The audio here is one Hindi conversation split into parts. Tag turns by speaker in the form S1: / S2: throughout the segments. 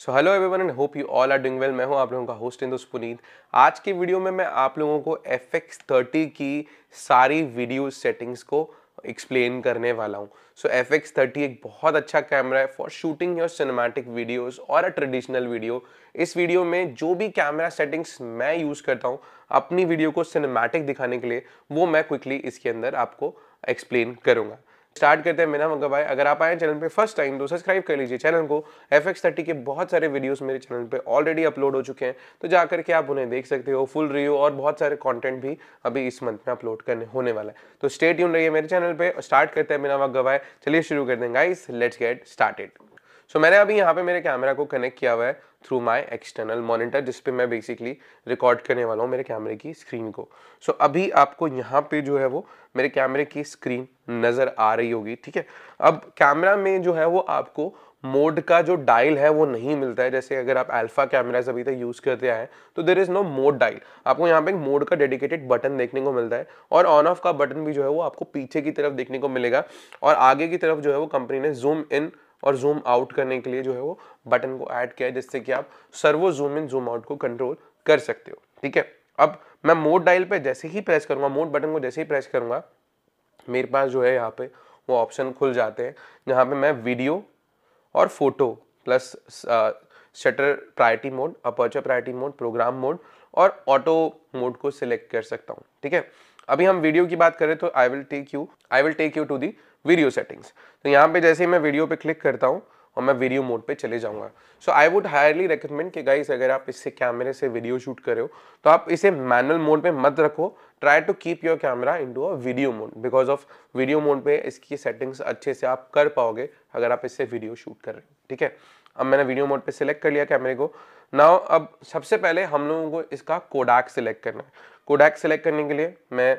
S1: so hello everyone and hope you all are doing well मैं हूं आप लोगों का होस्ट इंदोस पुनीत आज की वीडियो में मैं आप लोगों को एफ एक्स थर्टी की सारी वीडियो सेटिंग्स को एक्सप्लेन करने वाला हूँ सो एफ एक्स थर्टी एक बहुत अच्छा कैमरा है for shooting your cinematic videos और अ ट्रेडिशनल वीडियो इस वीडियो में जो भी कैमरा सेटिंग्स मैं यूज़ करता हूँ अपनी वीडियो को सिनेमैटिक दिखाने के लिए वो मैं क्विकली इसके अंदर आपको एक्सप्लेन करूँगा स्टार्ट करते हैं मेरा मंगा भाई अगर आप आए चैनल पे फर्स्ट टाइम तो सब्सक्राइब कर लीजिए चैनल को एफ एक्स थर्टी के बहुत सारे वीडियोस मेरे चैनल पे ऑलरेडी अपलोड हो चुके हैं तो जाकर के आप उन्हें देख सकते हो फुल रिव्यू और बहुत सारे कंटेंट भी अभी इस मंथ में अपलोड करने होने वाला है तो स्टेट यून रही मेरे चैनल पर स्टार्ट करते हैं मेरा मंगा चलिए शुरू कर दें guys let's get started so so, मैंने अभी यहाँ पे मेरे कैमरा को कनेक्ट किया हुआ है थ्रू माय एक्सटर्नल मॉनिटर जिसपे मैं बेसिकली रिकॉर्ड करने वाला हूँ मेरे कैमरे की स्क्रीन को सो so, अभी आपको यहाँ पे जो है वो मेरे कैमरे की स्क्रीन नज़र आ रही होगी ठीक है अब कैमरा में जो है वो आपको मोड का जो डायल है वो नहीं मिलता है जैसे अगर आप अल्फा कैमराज अभी तक यूज़ करते आए तो there is no mode dial आपको यहाँ पे मोड का डेडिकेटेड बटन देखने को मिलता है और ऑन ऑफ का बटन भी जो है वो आपको पीछे की तरफ देखने को मिलेगा और आगे की तरफ जो है वो कंपनी ने जूम इन और जूम आउट करने के लिए जो है वो बटन को ऐड किया है जिससे कि आप servo zoom in zoom out को कंट्रोल कर सकते हो ठीक है अब मैं मोड डायल पे जैसे ही प्रेस करूंगा मोड बटन को जैसे ही प्रेस करूंगा मेरे पास जो है यहाँ पे वो ऑप्शन खुल जाते हैं जहाँ पे मैं वीडियो और photo plus shutter priority mode aperture priority mode program mode और ऑटो मोड को सिलेक्ट कर सकता हूँ ठीक है अभी हम वीडियो की बात करें तो I will take you I will take you to the video settings तो यहाँ पे जैसे ही मैं वीडियो पे क्लिक करता हूँ और मैं वीडियो मोड पे चले जाऊंगा so I would highly recommend कि गाइस अगर आप इससे कैमरे से वीडियो शूट कर रहे हो तो आप इसे मैनुअल मोड पे मत रखो try to keep your camera into a video mode because of video mode पे इसकी सेटिंग्स अच्छे से आप कर पाओगे अगर आप इससे वीडियो शूट कर रहे हो ठीक है अब मैंने वीडियो मोड पे सिलेक्ट कर लिया कैमरे को नाउ अब सबसे पहले हम लोगों को इसका कोडाक सिलेक्ट करना है कोडाक सिलेक्ट करने के लिए मैं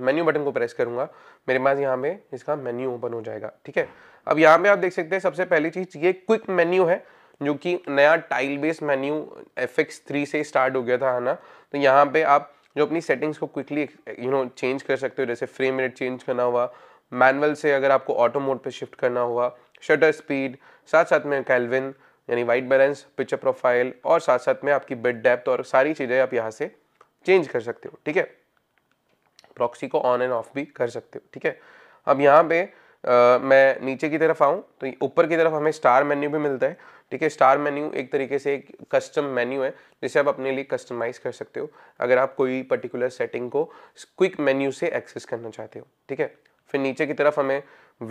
S1: मेन्यू बटन को प्रेस करूंगा मेरे पास यहाँ पे इसका मेन्यू ओपन हो जाएगा ठीक है अब यहाँ पे आप देख सकते हैं सबसे पहली चीज़ ये क्विक मेन्यू है जो कि नया tile base menu F X three से स्टार्ट हो गया था है ना तो यहाँ पे आप जो अपनी सेटिंग्स को क्विकली यू नो चेंज कर सकते हो जैसे फ्रेम रेट चेंज करना हुआ मैनुअल से अगर आपको ऑटो मोड पे शिफ्ट करना हुआ शटर स्पीड साथ साथ में कैलविन यानी वाइट बैलेंस पिक्चर प्रोफाइल और साथ साथ में आपकी बेड डेप्थ और सारी चीज़ें आप यहाँ से चेंज कर सकते हो ठीक है प्रॉक्सी को ऑन एंड ऑफ भी कर सकते हो ठीक है अब यहाँ पे आ, मैं नीचे की तरफ आऊँ तो ऊपर की तरफ हमें स्टार मेन्यू भी मिलता है ठीक है स्टार मेन्यू एक तरीके से एक कस्टम मेन्यू है जिसे आप अपने लिए कस्टमाइज कर सकते हो अगर आप कोई पर्टिकुलर सेटिंग को क्विक मेन्यू से एक्सेस करना चाहते हो ठीक है फिर नीचे की तरफ हमें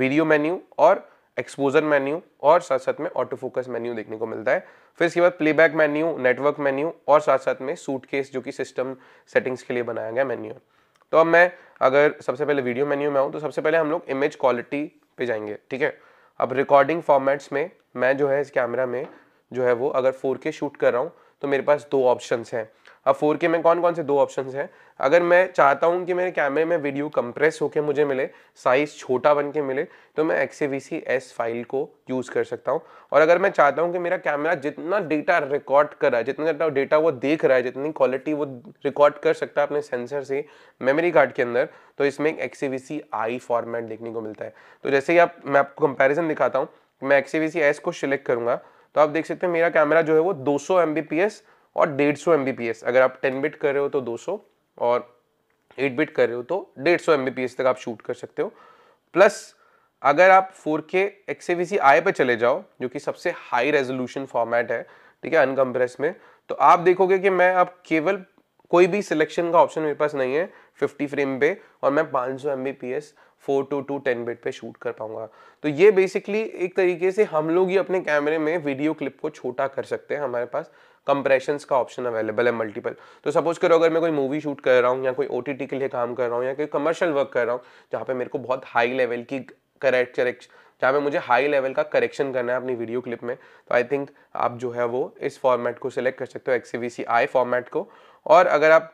S1: वीडियो मेन्यू और एक्सपोजर मेन्यू और साथ साथ में ऑटो फोकस मेन्यू देखने को मिलता है फिर इसके बाद प्लेबैक मेन्यू नेटवर्क मेन्यू और साथ साथ में सूटकेस जो कि सिस्टम सेटिंग्स के लिए बनाया गया मेन्यू है तो अब मैं अगर सबसे पहले वीडियो मेन्यू में आऊँ तो सबसे पहले हम लोग इमेज क्वालिटी पे जाएंगे ठीक है अब रिकॉर्डिंग फॉर्मेट्स में मैं जो है इस कैमरा में जो है वो अगर फोर शूट कर रहा हूँ तो मेरे पास दो ऑप्शंस हैं अब फोर के में कौन कौन से दो ऑप्शन हैं अगर मैं चाहता हूँ कि मेरे कैमरे में वीडियो कंप्रेस होकर मुझे मिले साइज़ छोटा बन के मिले तो मैं एक्स एस फाइल को यूज़ कर सकता हूँ और अगर मैं चाहता हूँ कि मेरा कैमरा जितना डेटा रिकॉर्ड कर रहा है जितना डेटा वो देख रहा है जितनी क्वालिटी वो रिकॉर्ड कर सकता है अपने सेंसर से मेमोरी कार्ड के अंदर तो इसमें एक सी आई फॉर्मेट देखने को मिलता है तो जैसे ही आप मैं आपको कंपेरिजन दिखाता हूँ मैं सी एस को सिलेक्ट करूँगा तो आप देख सकते हैं मेरा कैमरा जो है वो दो सौ और डेढ़ सौ अगर आप टेन बिट कर रहे हो तो दो सौ और एट बिट कर रहे हो तो डेढ़ सौ तक आप शूट कर सकते हो प्लस अगर आप 4K के एक्स आई पर चले जाओ जो कि सबसे हाई रेजोल्यूशन फॉर्मेट है ठीक है अनकम्प्रेस में तो आप देखोगे कि मैं अब केवल कोई भी सिलेक्शन का ऑप्शन मेरे पास नहीं है 50 फ्रेम पे और मैं 500 सौ M B P S four two two ten bit पे शूट कर पाऊंगा तो ये बेसिकली एक तरीके से हम लोग ही अपने कैमरे में वीडियो क्लिप को छोटा कर सकते हैं हमारे पास कंप्रेशन का ऑप्शन अवेलेबल है मल्टीपल तो सपोज करो अगर मैं कोई मूवी शूट कर रहा हूँ या कोई ओ के लिए काम कर रहा हूँ या कोई कमर्शियल वर्क कर रहा हूँ जहाँ पर मेरे को बहुत हाई लेवल की करेक्ट करेक्ट जहाँ पे मुझे हाई लेवल का करेक्शन करना है अपनी वीडियो क्लिप में तो आई थिंक आप जो है वो इस फॉर्मेट को सिलेक्ट कर सकते हो X V C I format को और अगर आप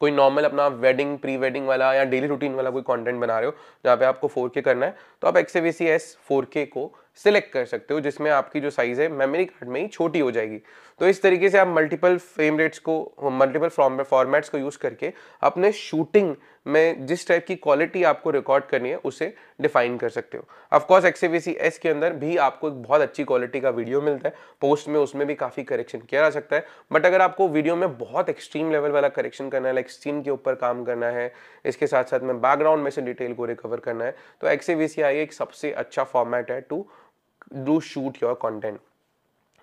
S1: कोई नॉर्मल अपना वेडिंग प्री वेडिंग वाला या डेली रूटीन वाला कोई कंटेंट बना रहे हो जहाँ पे आपको के करना है तो आप एक्स वी सी एस को सिलेक्ट कर सकते हो जिसमें आपकी जो साइज़ है मेमोरी कार्ड में ही छोटी हो जाएगी तो इस तरीके से आप मल्टीपल फ्रेम रेट्स को मल्टीपल फॉर्मेट्स को यूज़ करके अपने शूटिंग में जिस टाइप की क्वालिटी आपको रिकॉर्ड करनी है उसे डिफाइन कर सकते हो ऑफकोर्स एक्सएवीसी एस के अंदर भी आपको एक बहुत अच्छी क्वालिटी का वीडियो मिलता है पोस्ट में उसमें भी काफ़ी करेक्शन किया जा सकता है बट अगर आपको वीडियो में बहुत एक्सट्रीम लेवल वाला करेक्शन करना है लाइक सीन के ऊपर काम करना है इसके साथ साथ में बैकग्राउंड में से डिटेल को रिकवर करना है तो एक्स एक सबसे अच्छा फॉर्मेट है to do shoot your content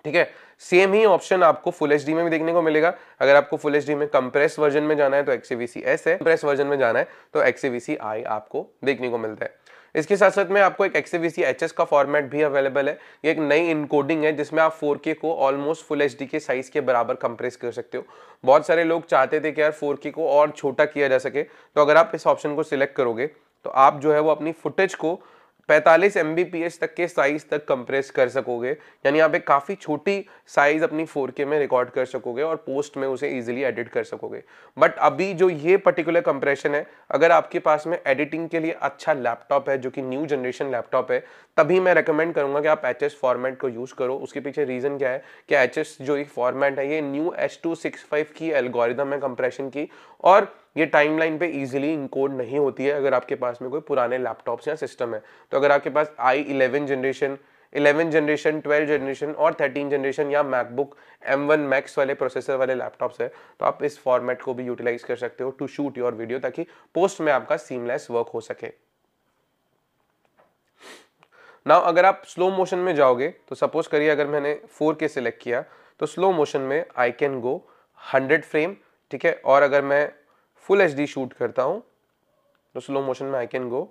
S1: ठीक है सेम ही ऑप्शन आपको फुल एच में भी देखने को मिलेगा अगर आपको फुल एच में कंप्रेस वर्जन में जाना है तो एक्सीवीसी एस है कंप्रेस वर्जन में जाना है तो एक्सीवीसी आई आपको देखने को मिलता है इसके साथ साथ में आपको एक एक्सीवीसी एच का फॉर्मेट भी अवेलेबल है ये एक नई इनकोडिंग है जिसमें आप 4K को ऑलमोस्ट फुल एच के साइज़ के बराबर कंप्रेस कर सकते हो बहुत सारे लोग चाहते थे कि यार 4K को और छोटा किया जा सके तो अगर आप इस ऑप्शन को सिलेक्ट करोगे तो आप जो है वो अपनी फुटेज को 45 एम तक के साइज तक कंप्रेस कर सकोगे यानी आप एक काफ़ी छोटी साइज अपनी 4K में रिकॉर्ड कर सकोगे और पोस्ट में उसे इजीली एडिट कर सकोगे बट अभी जो ये पर्टिकुलर कंप्रेशन है अगर आपके पास में एडिटिंग के लिए अच्छा लैपटॉप है जो कि न्यू जनरेशन लैपटॉप है तभी मैं रिकमेंड करूंगा कि आप एच फॉर्मेट को यूज़ करो उसके पीछे रीज़न क्या है कि एच जो एक फॉर्मेट है ये न्यू एच की एल्गोरिदम है कंप्रेशन की और ये टाइमलाइन पे इजीली इंकोड नहीं होती है अगर आपके पास में कोई पुराने लैपटॉप्स या सिस्टम है तो अगर आपके पास I eleven generation eleven generation twelve generation और थर्टीन जनरेशन या मैकबुक एम वन मैक्स वाले प्रोसेसर वाले लैपटॉप्स है तो आप इस फॉर्मेट को भी यूटिलाइज कर सकते हो टू शूट योर वीडियो ताकि पोस्ट में आपका सीमलेस वर्क हो सके नाउ अगर आप स्लो मोशन में जाओगे तो सपोज करिए अगर मैंने फोर के सिलेक्ट किया तो स्लो मोशन में I can go hundred frame ठीक है और अगर मैं फुल एच शूट करता हूँ तो स्लो मोशन में I can go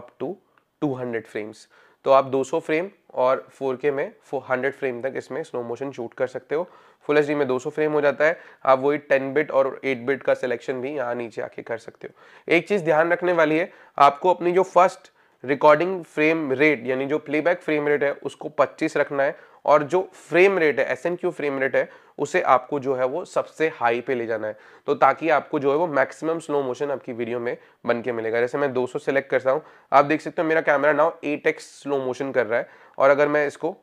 S1: up to 200 frames तो आप 200 फ्रेम और 4K में 400 फ्रेम तक इसमें स्लो मोशन शूट कर सकते हो फुल एच में 200 फ्रेम हो जाता है आप वही 10 बिट और 8 बिट का सिलेक्शन भी यहाँ नीचे आके कर सकते हो एक चीज़ ध्यान रखने वाली है आपको अपनी जो फर्स्ट रिकॉर्डिंग फ्रेम रेट यानी जो प्लेबैक फ्रेम रेट है उसको 25 रखना है और जो फ्रेम रेट है एस फ्रेम रेट है उसे आपको जो है वो सबसे हाई पे ले जाना है तो ताकि आपको जो है वो मैक्सिमम स्लो मोशन आपकी वीडियो में बन के मिलेगा जैसे मैं 200 सेलेक्ट करता हूँ आप देख सकते हो मेरा camera now 8x slow motion कर रहा है और अगर मैं इसको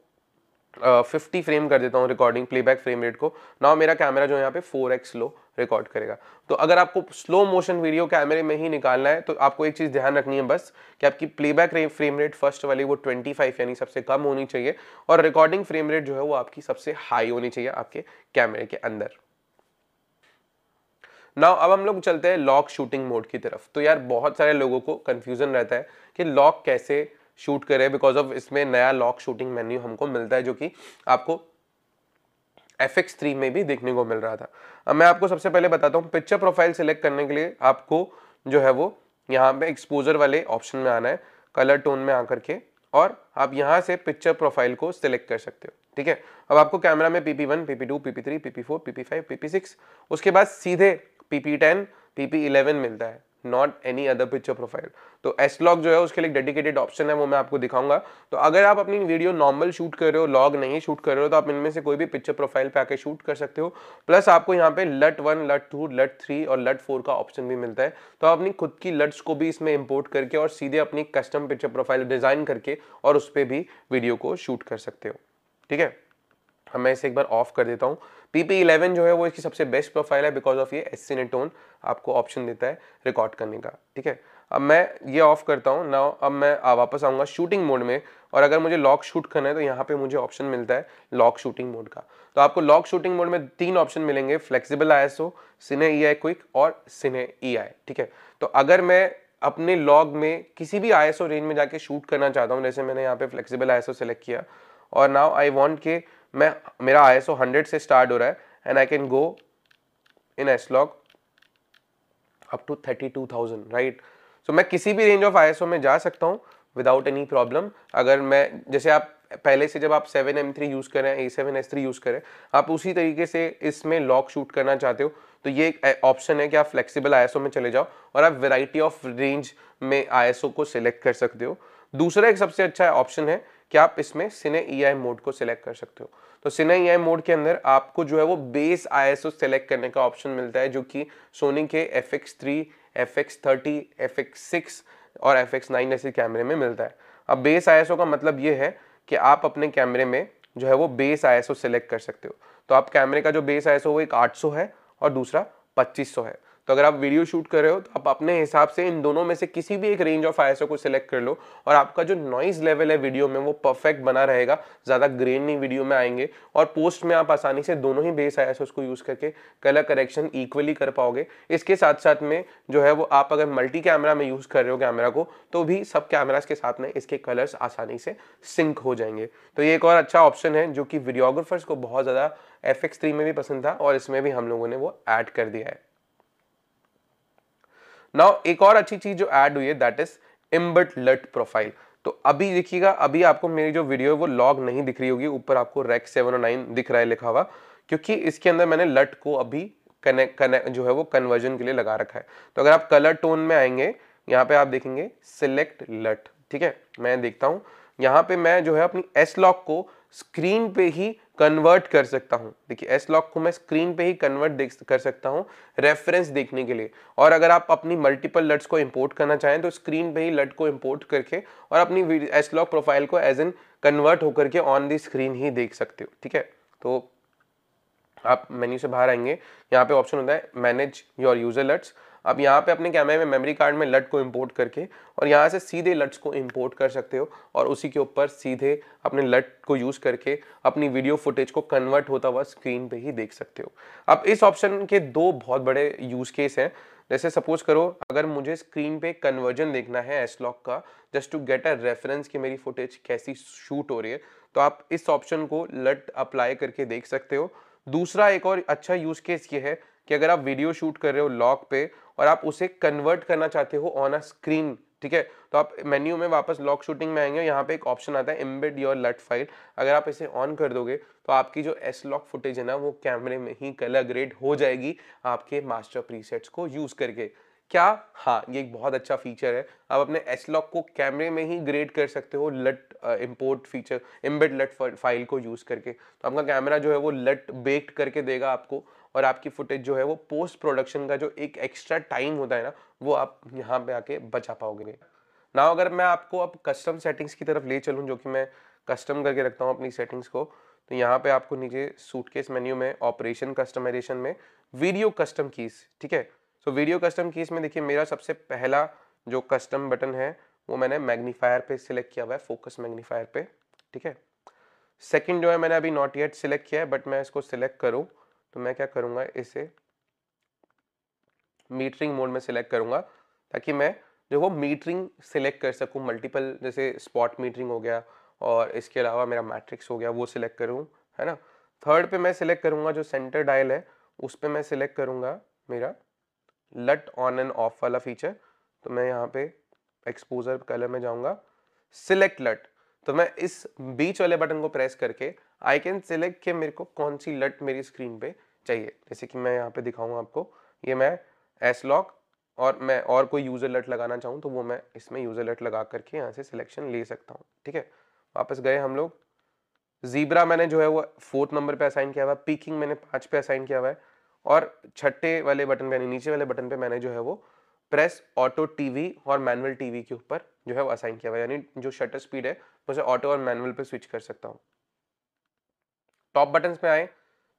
S1: फिफ्टी फ्रेम कर देता हूँ रिकॉर्डिंग प्लेबैक फ्रेम रेट को ना मेरा कैमरा जो यहाँ पे फोर स्लो रिकॉर्ड करेगा तो अगर आपको स्लो मोशन वीडियो कैमरे में ही निकालना है तो आपको एक चीज़ ध्यान रखनी है बस कि आपकी प्लेबैक फ्रेम रेट फर्स्ट वाली वो 25 यानी सबसे कम होनी चाहिए और रिकॉर्डिंग फ्रेम रेट जो है वो आपकी सबसे हाई होनी चाहिए आपके कैमरे के अंदर नाउ अब हम लोग चलते हैं लॉक शूटिंग मोड की तरफ तो यार बहुत सारे लोगों को कंफ्यूजन रहता है कि लॉक कैसे शूट करें बिकॉज ऑफ इसमें नया लॉक शूटिंग मेन्यू हमको मिलता है जो कि आपको एफ एक्स थ्री में भी देखने को मिल रहा था अब मैं आपको सबसे पहले बताता हूँ पिक्चर प्रोफाइल सेलेक्ट करने के लिए आपको जो है वो यहाँ पे एक्सपोजर वाले ऑप्शन में आना है कलर टोन में आकर के और आप यहाँ से पिक्चर प्रोफाइल को सिलेक्ट कर सकते हो ठीक है अब आपको कैमरा में PP one PP two PP three PP four P P five PP six उसके बाद सीधे पीपी टेन पीपी इलेवन मिलता है not any other picture profile तो एस लॉग जो है उसके लिए डेडिकेटेड ऑप्शन है वो मैं आपको दिखाऊंगा तो अगर आप अपनी वीडियो नॉर्मल शूट कर रहे हो लॉग नहीं शूट कर रहे हो तो आप इनमें से कोई भी पिक्चर प्रोफाइल पे आके शूट कर सकते हो प्लस आपको यहाँ पे लट वन लट टू लट थ्री और लट फोर का ऑप्शन भी मिलता है तो आप अपनी खुद की लट्स को भी इसमें इम्पोर्ट करके और सीधे अपनी कस्टम पिक्चर प्रोफाइल डिज़ाइन करके और उस पर भी वीडियो को शूट कर सकते हो ठीक है मैं इसे एक बार ऑफ कर देता हूँ पी पी इलेवन जो है वो इसकी सबसे बेस्ट प्रोफाइल है बिकॉज ऑफ ये एसिनेटोन आपको ऑप्शन देता है रिकॉर्ड करने का ठीक है अब मैं ये ऑफ करता हूँ ना अब मैं वापस आऊँगा शूटिंग मोड में और अगर मुझे लॉक शूट करना है तो यहाँ पे मुझे ऑप्शन मिलता है लॉक शूटिंग मोड का तो आपको लॉक शूटिंग मोड में तीन ऑप्शन मिलेंगे फ्लेक्सिबल आई एस ओ सिने ई आई क्विक और सिने ई आई ठीक है तो अगर मैं अपने लॉग में किसी भी आई रेंज में जाके शूट करना चाहता हूँ जैसे मैंने यहाँ पे फ्लेक्सिबल आई सेलेक्ट किया और नाउ आई वॉन्ट के मैं मेरा आई एस ओ हंड्रेड से स्टार्ट हो रहा है and I can go in lock up to thirty two thousand right so मैं किसी भी range of I S O में जा सकता हूँ विदाउट एनी प्रॉब्लम अगर मैं जैसे आप पहले से जब आप सेवन एम थ्री यूज़ करें A seven S three use करें आप उसी तरीके से इसमें लॉक शूट करना चाहते हो तो ये एक ऑप्शन है कि आप फ्लेक्सिबल आई एस ओ में चले जाओ और आप वेराइटी ऑफ रेंज में आई एस ओ को सिलेक्ट कर सकते हो दूसरा एक सबसे अच्छा ऑप्शन है कि आप इसमें सिने ई मोड को सिलेक्ट कर सकते हो तो सिने ई मोड के अंदर आपको जो है वो बेस आई एस सेलेक्ट करने का ऑप्शन मिलता है जो कि सोनी के F X three F X thirty F X six और एफ एक्स नाइन ऐसे कैमरे में मिलता है अब बेस आई का मतलब ये है कि आप अपने कैमरे में जो है वो बेस आई सेलेक्ट कर सकते हो तो आप कैमरे का जो बेस आई वो एक आठ है और दूसरा पच्चीस है तो अगर आप वीडियो शूट कर रहे हो तो आप अपने हिसाब से इन दोनों में से किसी भी एक रेंज ऑफ आई को सिलेक्ट कर लो और आपका जो नॉइज लेवल है वीडियो में वो परफेक्ट बना रहेगा ज़्यादा ग्रेन नहीं वीडियो में आएंगे और पोस्ट में आप आसानी से दोनों ही बेस आई को यूज़ करके कलर करेक्शन इक्वली कर पाओगे इसके साथ साथ में जो है वो आप अगर मल्टी कैमरा में यूज़ कर रहे हो कैमरा को तो भी सब कैमराज के साथ में इसके कलर्स आसानी से सिंक हो जाएंगे तो ये एक और अच्छा ऑप्शन है जो कि वीडियोग्राफर्स को बहुत ज़्यादा एफ एक्स थ्री में भी पसंद था और इसमें भी हम लोगों ने वो ऐड कर दिया है नाउ एक और अच्छी चीज जो ऐड हुई है दैट इज इम्बट लट प्रोफाइल तो अभी देखिएगा अभी आपको मेरी जो वीडियो है वो लॉग नहीं दिख रही होगी ऊपर आपको रैक सेवन और नाइन दिख रहा है लिखा हुआ क्योंकि इसके अंदर मैंने लट को अभी कनेक्ट कनेक्ट जो है वो कन्वर्जन के लिए लगा रखा है तो अगर आप कलर टोन में आएंगे यहाँ पे आप देखेंगे सिलेक्ट लट ठीक है मैं देखता हूँ यहाँ पे मैं जो है अपनी एस लॉक को स्क्रीन पे ही कन्वर्ट कर सकता हूँ देखिए एस लॉक को मैं स्क्रीन पे ही कन्वर्ट देख कर सकता हूँ रेफरेंस देखने के लिए और अगर आप अपनी मल्टीपल लट्स को इंपोर्ट करना चाहें तो स्क्रीन पे ही लट को इंपोर्ट करके और अपनी एस लॉक प्रोफाइल को एज एन कन्वर्ट होकर के ऑन दी स्क्रीन ही देख सकते हो ठीक है तो आप मेन्यू से बाहर आएंगे यहाँ पे ऑप्शन होता है मैनेज योर यूजर लट्स अब यहाँ पे अपने कैमरे में मेमोरी कार्ड में लट को इम्पोर्ट करके और यहाँ से सीधे लट्स को इम्पोर्ट कर सकते हो और उसी के ऊपर सीधे अपने लट को यूज़ करके अपनी वीडियो फुटेज को कन्वर्ट होता हुआ स्क्रीन पे ही देख सकते हो अब इस ऑप्शन के दो बहुत बड़े यूज़ केस हैं जैसे सपोज करो अगर मुझे स्क्रीन पे कन्वर्जन देखना है एस लॉक का just to get a reference कि मेरी फुटेज कैसी शूट हो रही है तो आप इस ऑप्शन को लट अप्लाई करके देख सकते हो दूसरा एक और अच्छा यूज़ केस ये है कि अगर आप वीडियो शूट कर रहे हो लॉक पे और आप उसे कन्वर्ट करना चाहते हो ऑन अ स्क्रीन ठीक है तो आप मेन्यू में वापस लॉक शूटिंग में आएंगे यहाँ पे एक ऑप्शन आता है एम्बेड योर लट फाइल अगर आप इसे ऑन कर दोगे तो आपकी जो एस लॉक फुटेज है ना वो कैमरे में ही कलर ग्रेड हो जाएगी आपके मास्टर प्रीसेट्स को यूज़ करके क्या हाँ ये एक बहुत अच्छा फीचर है आप अपने एस लॉक को कैमरे में ही ग्रेड कर सकते हो LUT import feature embed LUT file को यूज़ करके तो आपका कैमरा जो है वो लट बेक्ड करके देगा आपको और आपकी फुटेज जो है वो पोस्ट प्रोडक्शन का जो एक एक्स्ट्रा टाइम होता है ना वो आप यहाँ पे आके बचा पाओगे ना अगर मैं आपको अब कस्टम सेटिंग्स की तरफ ले चलूँ जो कि मैं कस्टम करके रखता हूँ अपनी सेटिंग्स को तो यहाँ पे आपको नीचे सूटकेस मेन्यू में ऑपरेशन कस्टमाइजेशन में वीडियो कस्टम कीज ठीक है सो वीडियो कस्टम कीज में देखिए मेरा सबसे पहला जो कस्टम बटन है वो मैंने मैग्नीफायर पे सिलेक्ट किया हुआ है फोकस मैग्नीफायर पे ठीक है सेकंड जो है मैंने अभी नॉट येट सिलेक्ट किया है बट मैं इसको सिलेक्ट करूँ तो मैं क्या करूँगा इसे मीटरिंग मोड में सिलेक्ट करूंगा ताकि मैं जो वो मीटरिंग सिलेक्ट कर सकूँ मल्टीपल जैसे स्पॉट मीटरिंग हो गया और इसके अलावा मेरा मैट्रिक्स हो गया वो सिलेक्ट करूँ है ना थर्ड पे मैं सिलेक्ट करूँगा जो सेंटर डायल है उस पर मैं सिलेक्ट करूँगा मेरा लट ऑन एंड ऑफ वाला फीचर तो मैं यहाँ पे एक्सपोजर कलर में जाऊँगा सिलेक्ट लट तो मैं इस बीच वाले बटन को प्रेस करके आई कैन सिलेक्ट कि मेरे को कौन सी लट मेरी स्क्रीन पे चाहिए जैसे कि मैं यहाँ पे दिखाऊंगा आपको ये मैं एस लॉक और मैं और कोई यूज़र लट लगाना चाहूँ तो वो मैं इसमें यूज़र लट लगा करके यहाँ से सिलेक्शन ले सकता हूँ ठीक है वापस गए हम लोग जीब्रा मैंने जो है वो फोर्थ नंबर पे असाइन किया हुआ है पीकिंग मैंने पाँच पे असाइन किया हुआ है और छठे वाले बटन पे यानी नीचे वाले बटन पे मैंने जो है वो प्रेस ऑटो टीवी और मैनुअल टीवी के ऊपर जो है वो असाइन किया हुआ है यानी जो शटर स्पीड है उसे ऑटो और मैनुअल पे स्विच कर सकता हूँ टॉप बटन पे आए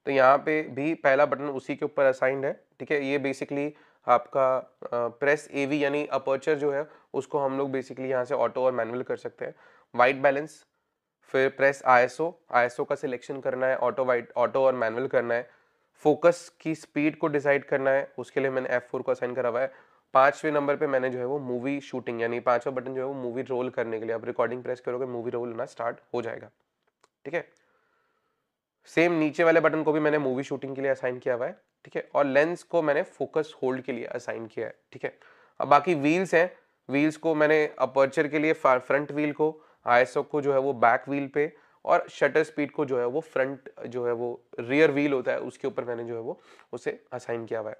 S1: तो यहाँ पे भी पहला बटन उसी के ऊपर असाइंड है ठीक है ये बेसिकली आपका प्रेस ए वी यानी अपर्चर जो है उसको हम लोग बेसिकली यहाँ से ऑटो और मैनुअल कर सकते हैं वाइट बैलेंस फिर प्रेस आईएसओ आईएसओ का सिलेक्शन करना है ऑटो वाइट ऑटो और मैनुअल करना है फोकस की स्पीड को डिसाइड करना है उसके लिए मैंने एफ फोर को असाइन करा हुआ है पांचवें नंबर पे मैंने जो है वो मूवी शूटिंग यानी पांचवा बटन जो है वो मूवी रोल करने के लिए आप रिकॉर्डिंग प्रेस करोगे मूवी रोल होना स्टार्ट हो जाएगा ठीक है सेम नीचे वाले बटन को भी मैंने मूवी शूटिंग के लिए असाइन किया हुआ है ठीक है और लेंस को मैंने फोकस होल्ड के लिए असाइन किया है ठीक है अब बाकी व्हील्स हैं व्हील्स को मैंने अपर्चर के लिए फ्रंट व्हील को आई को जो है वो बैक व्हील पे और शटर स्पीड को जो है वो फ्रंट जो है वो रियर व्हील होता है उसके ऊपर मैंने जो है वो उसे असाइन किया हुआ है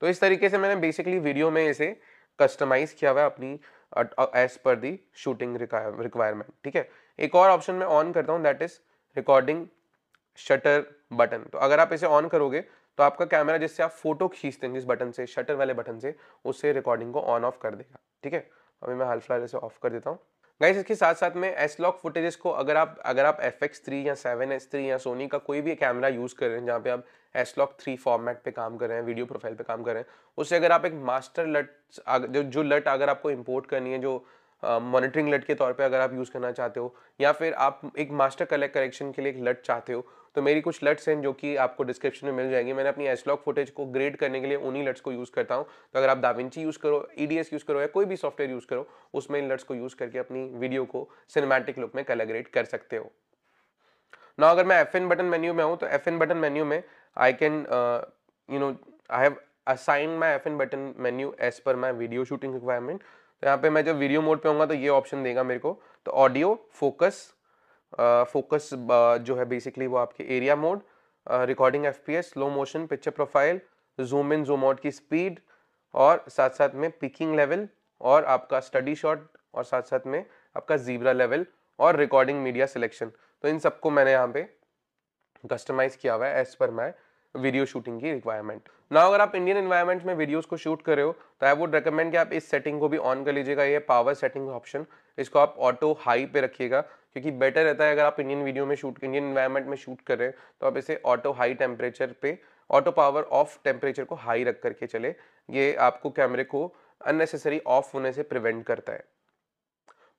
S1: तो इस तरीके से मैंने बेसिकली वीडियो में इसे कस्टमाइज़ किया हुआ है अपनी एज पर दी शूटिंग रिक्वायरमेंट ठीक है एक और ऑप्शन मैं ऑन करता हूँ that is recording shutter button तो अगर आप इसे ऑन करोगे तो आपका कैमरा जिससे आप फोटो खींचते हैं जिस बटन से शटर वाले बटन से उससे रिकॉर्डिंग को ऑन ऑफ कर देगा ठीक है अभी मैं हाल फिलहाल इसे ऑफ कर देता हूँ गाइस इसके साथ साथ में एस लॉक फुटेजेस को अगर आप अगर आप एफ एक्स थ्री या सेवन एस थ्री या सोनी का कोई भी कैमरा यूज़ कर रहे हैं जहाँ पे आप एस लॉक थ्री फॉर्मेट पे काम कर रहे हैं वीडियो प्रोफाइल पे काम कर रहे हैं उससे अगर आप एक मास्टर लट जो जो लट अगर आपको इम्पोर्ट करनी है जो मॉनिटरिंग लट के तौर पे अगर आप यूज़ करना चाहते हो या फिर आप एक मास्टर कलेक्ट करेक्शन के लिए एक लट चाहते हो तो मेरी कुछ लट्स हैं जो कि आपको डिस्क्रिप्शन में मिल जाएंगी मैंने अपनी एसलॉग फुटेज को ग्रेड करने के लिए उन्हीं लट्स को यूज़ करता हूँ तो अगर आप दाविंची यूज़ करो ई यूज़ करो या कोई भी सॉफ्टवेयर यूज़ करो उसमें इन लट्स को यूज़ करके अपनी वीडियो को सिनेमैटिक लुक में कलर कर सकते हो ना अगर मैं एफ बटन मेन्यू में हूँ तो एफ बटन मेन्यू में I can you know I have my my FN button menu as पर माई वीडियो शूटिंग रिक्वायरमेंट तो यहाँ पे मैं जब वीडियो मोड पे होगा तो ये ऑप्शन देगा मेरे को तो ऑडियो फोकस फोकस जो है बेसिकली वो आपके area mode recording F P S slow motion picture profile zoom in zoom out की स्पीड और साथ साथ में पिकिंग लेवल और आपका स्टडी शॉट और साथ साथ में आपका जीब्रा लेवल और रिकॉर्डिंग मीडिया सिलेक्शन तो इन सबको मैंने यहाँ पे कस्टमाइज़ किया हुआ है एज पर माई वीडियो शूटिंग की रिक्वायरमेंट ना अगर आप इंडियन इन्वायरमेंट में वीडियोस को शूट कर रहे हो तो आई वुड रिकमेंड कि आप इस सेटिंग को भी ऑन कर लीजिएगा ये पावर सेटिंग ऑप्शन इसको आप ऑटो हाई पे रखिएगा क्योंकि बेटर रहता है अगर आप इंडियन वीडियो में शूट इंडियन इन्वायरमेंट में शूट कर रहे हैं तो आप इसे ऑटो हाई टेम्परेचर पे ऑटो पावर ऑफ टेम्परेचर को हाई रख करके चले ये आपको कैमरे को अननेसेसरी ऑफ होने से प्रिवेंट करता है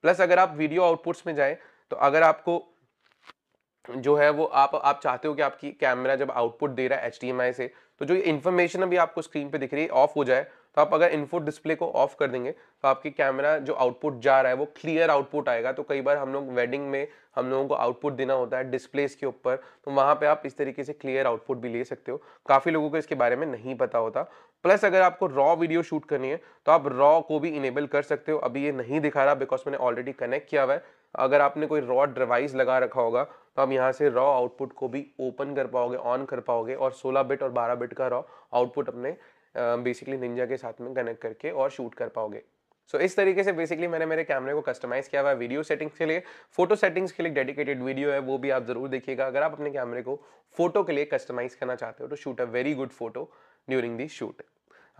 S1: प्लस अगर आप वीडियो आउटपुट्स में जाए तो अगर आपको जो है वो आप आप चाहते हो कि आपकी कैमरा जब आउटपुट दे रहा है एच से तो जो ये इन्फॉर्मेशन अभी आपको स्क्रीन पे दिख रही है ऑफ हो जाए तो आप अगर इन्फो डिस्प्ले को ऑफ कर देंगे तो आपकी कैमरा जो आउटपुट जा रहा है वो क्लियर आउटपुट आएगा तो कई बार हम लोग वेडिंग में हम लोगों को आउटपुट देना होता है डिस्प्लेस के ऊपर तो वहाँ पे आप इस तरीके से क्लियर आउटपुट भी ले सकते हो काफ़ी लोगों को इसके बारे में नहीं पता होता प्लस अगर आपको रॉ वीडियो शूट करनी है तो आप रॉ को भी इनेबल कर सकते हो अभी ये नहीं दिखा रहा बिकॉज मैंने ऑलरेडी कनेक्ट किया हुआ है अगर आपने कोई रॉ डिवाइस लगा रखा होगा तो आप यहाँ से रॉ आउटपुट को भी ओपन कर पाओगे ऑन कर पाओगे और 16 बिट और 12 बिट का रॉ आउटपुट अपने बेसिकली निंजा के साथ में कनेक्ट करके और शूट कर पाओगे सो so, इस तरीके से बेसिकली मैंने मेरे कैमरे को कस्टमाइज़ किया हुआ है वीडियो सेटिंग्स के लिए फोटो सेटिंग्स के लिए डेडिकेटेड वीडियो है वो भी आप ज़रूर देखिएगा अगर आप अपने कैमरे को फोटो के लिए कस्टमाइज़ करना चाहते हो तो shoot a very good photo during the shoot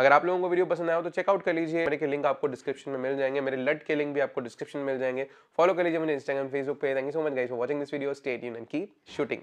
S1: अगर आप लोगों को वीडियो पसंद आया हो तो चेकआउट कर लीजिए मेरे के लिंक आपको डिस्क्रिप्शन में मिल जाएंगे मेरे लट के लिंक भी आपको डिस्क्रिप्शन में मिल जाएंगे फॉलो कर लीजिए मुझे इंस्टाग्राम फेसबुक पे thank you so much guys for watching this video stay tune and keep shooting